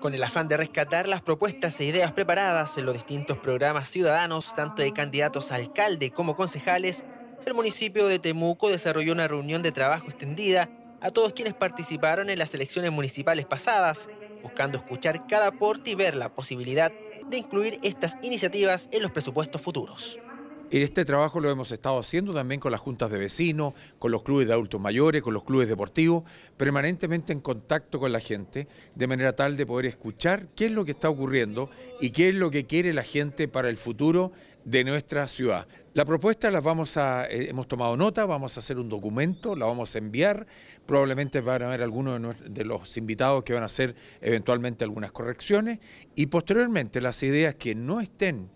con el afán de rescatar las propuestas e ideas preparadas en los distintos programas ciudadanos, tanto de candidatos a alcalde como concejales, el municipio de Temuco desarrolló una reunión de trabajo extendida a todos quienes participaron en las elecciones municipales pasadas, buscando escuchar cada aporte y ver la posibilidad de incluir estas iniciativas en los presupuestos futuros y Este trabajo lo hemos estado haciendo también con las juntas de vecinos, con los clubes de adultos mayores, con los clubes deportivos, permanentemente en contacto con la gente, de manera tal de poder escuchar qué es lo que está ocurriendo y qué es lo que quiere la gente para el futuro de nuestra ciudad. La propuesta la vamos a, eh, hemos tomado nota, vamos a hacer un documento, la vamos a enviar, probablemente van a haber algunos de, los invitados que van a hacer eventualmente algunas correcciones y posteriormente las ideas que no estén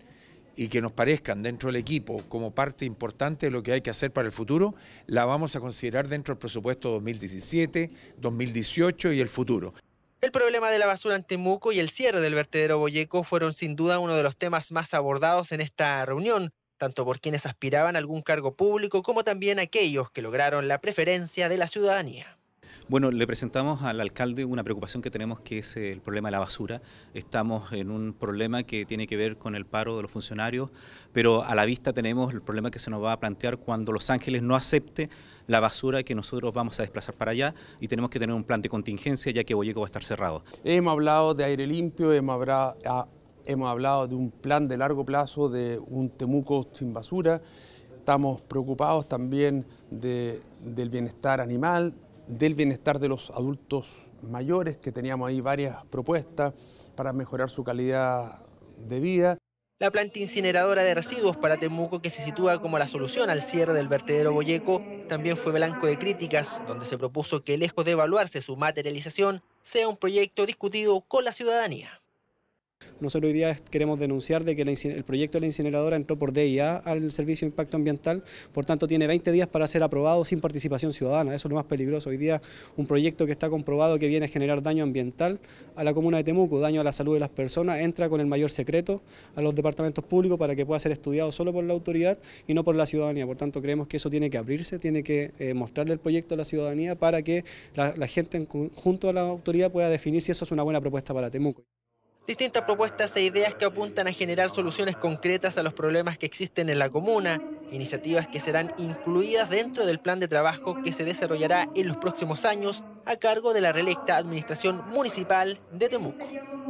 y que nos parezcan dentro del equipo como parte importante de lo que hay que hacer para el futuro, la vamos a considerar dentro del presupuesto 2017, 2018 y el futuro. El problema de la basura en Temuco y el cierre del vertedero Boyeco fueron sin duda uno de los temas más abordados en esta reunión, tanto por quienes aspiraban a algún cargo público como también aquellos que lograron la preferencia de la ciudadanía. Bueno, le presentamos al alcalde una preocupación que tenemos que es el problema de la basura. Estamos en un problema que tiene que ver con el paro de los funcionarios, pero a la vista tenemos el problema que se nos va a plantear cuando Los Ángeles no acepte la basura que nosotros vamos a desplazar para allá y tenemos que tener un plan de contingencia ya que Boyeco va a estar cerrado. Hemos hablado de aire limpio, hemos ah, hablado, de un plan de largo plazo de un Temuco sin basura, estamos preocupados también del bienestar animal, del bienestar de los adultos mayores, que teníamos ahí varias propuestas para mejorar su calidad de vida. La planta incineradora de residuos para Temuco, que se sitúa como la solución al cierre del vertedero Boyeco, también fue blanco de críticas, donde se propuso que lejos de evaluarse su materialización, sea un proyecto discutido con la ciudadanía. Nosotros hoy día queremos denunciar de que el proyecto de la incineradora entró por DIA al Servicio de Impacto Ambiental, por tanto tiene 20 días para ser aprobado sin participación ciudadana, eso es lo más peligroso. Hoy día un proyecto que está comprobado que viene a generar daño ambiental a la comuna de Temuco, daño a la salud de las personas, entra con el mayor secreto a los departamentos públicos para que pueda ser estudiado solo por la autoridad y no por la ciudadanía, por tanto creemos que eso tiene que abrirse, tiene que eh, mostrarle el proyecto a la ciudadanía para que la, gente junto a la autoridad pueda definir si eso es una buena propuesta para Temuco distintas propuestas e ideas que apuntan a generar soluciones concretas a los problemas que existen en la comuna, iniciativas que serán incluidas dentro del plan de trabajo que se desarrollará en los próximos años a cargo de la reelecta Administración Municipal de Temuco.